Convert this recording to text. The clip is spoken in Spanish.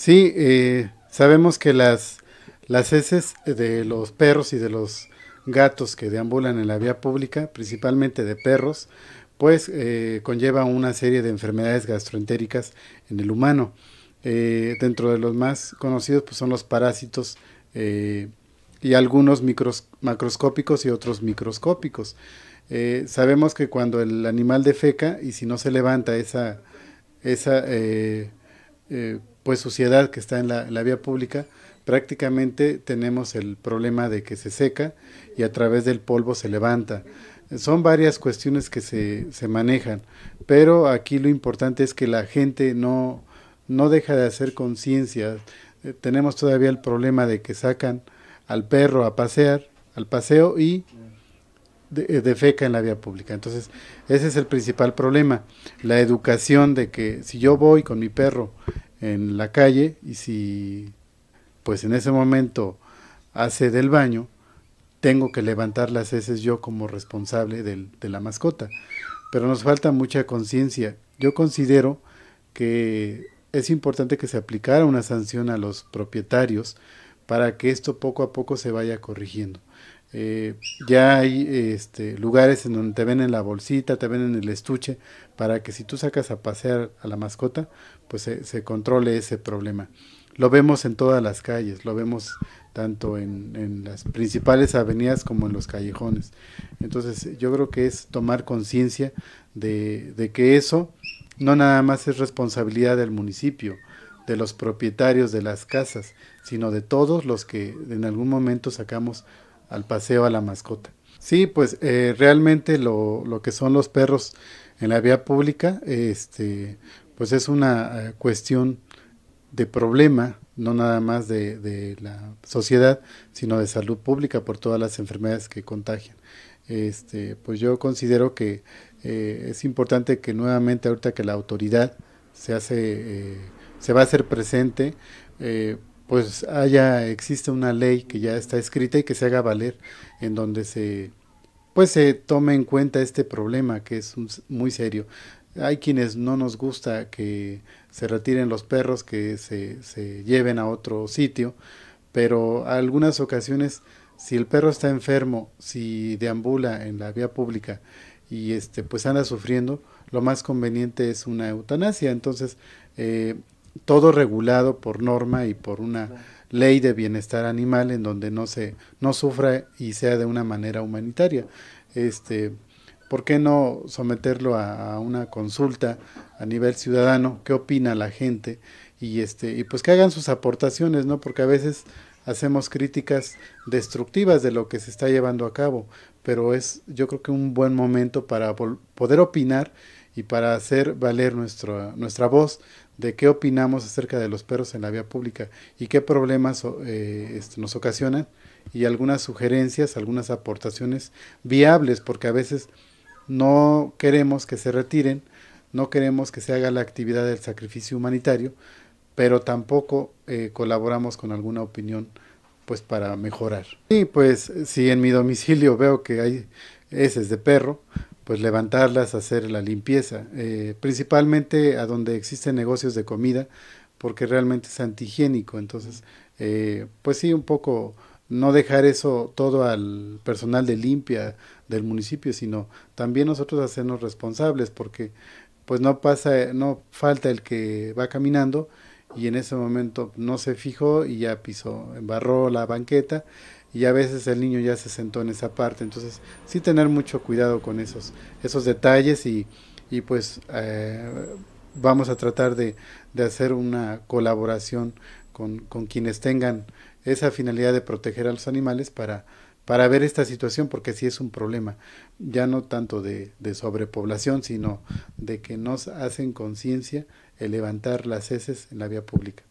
Sí, eh, sabemos que las, las heces de los perros y de los gatos que deambulan en la vía pública, principalmente de perros, pues eh, conlleva una serie de enfermedades gastroentéricas en el humano. Eh, dentro de los más conocidos pues, son los parásitos y algunos micros, macroscópicos y otros microscópicos. sabemos que cuando el animal defeca y si no se levanta esa, esa pues suciedad que está en la, vía pública, prácticamente tenemos el problema de que se seca y a través del polvo se levanta. Son varias cuestiones que se, manejan, pero aquí lo importante es que la gente no, no deja de hacer conciencia. Eh, tenemos todavía el problema de que sacan al perro a pasear, al paseo y eh, defeca en la vía pública. Entonces, ese es el principal problema, la educación de que si yo voy con mi perro en la calle y si pues en ese momento hace del baño, tengo que levantar las heces yo como responsable del, de la mascota. Pero nos falta mucha conciencia. Yo considero que es importante que se aplicara una sanción a los propietarios para que esto poco a poco se vaya corrigiendo. Eh, ya hay este, lugares en donde te en la bolsita, te ven en el estuche, para que si tú sacas a pasear a la mascota, pues se, controle ese problema. Lo vemos en todas las calles, lo vemos tanto en, las principales avenidas como en los callejones. Entonces yo creo que es tomar conciencia de, de que eso no nada más es responsabilidad del municipio, de los propietarios de las casas, sino de todos los que en algún momento sacamos al paseo a la mascota. Sí, pues eh, realmente lo, que son los perros en la vía pública, este, pues es una eh, cuestión de problema, no nada más de, la sociedad, sino de salud pública por todas las enfermedades que contagian. Este, pues yo considero que eh, es importante que nuevamente ahorita que la autoridad se hace, se va a hacer presente, pues haya, existe una ley que ya está escrita y que se haga valer, en donde se, pues se tome en cuenta este problema que es muy serio. Hay quienes no nos gusta que se retiren los perros, que se, se lleven a otro sitio, pero algunas ocasiones, si el perro está enfermo, si deambula en la vía pública y este, pues anda sufriendo, lo más conveniente es una eutanasia. Entonces, eh, todo regulado por norma y por una ley de bienestar animal en donde no se no sufra y sea de una manera humanitaria. Este, ¿por qué no someterlo a, una consulta a nivel ciudadano? ¿Qué opina la gente? Y este y pues que hagan sus aportaciones, ¿no? Porque a veces hacemos críticas destructivas de lo que se está llevando a cabo, pero es yo creo que un buen momento para poder opinar y para hacer valer nuestra, nuestra voz de qué opinamos acerca de los perros en la vía pública y qué problemas eh, este, nos ocasionan y algunas sugerencias, algunas aportaciones viables, porque a veces no queremos que se retiren, no queremos que se haga la actividad del sacrificio humanitario, pero tampoco eh, colaboramos con alguna opinión pues para mejorar. Y pues si en mi domicilio veo que hay heces de perro, pues levantarlas, hacer la limpieza, eh, principalmente a donde existen negocios de comida, porque realmente es antihigiénico, entonces, eh, pues sí, un poco no dejar eso todo al personal de limpia del municipio, sino también nosotros hacernos responsables, porque pues no pasa, no falta el que va caminando y en ese momento no se fijó y ya pisó, embarró la banqueta y a veces el niño ya se sentó en esa parte. Entonces, sí tener mucho cuidado con esos, esos detalles y, pues eh, vamos a tratar de, hacer una colaboración con, quienes tengan esa finalidad de proteger a los animales para, para ver esta situación, porque sí es un problema, ya no tanto de, de sobrepoblación, sino de que nos hacen conciencia el levantar las heces en la vía pública.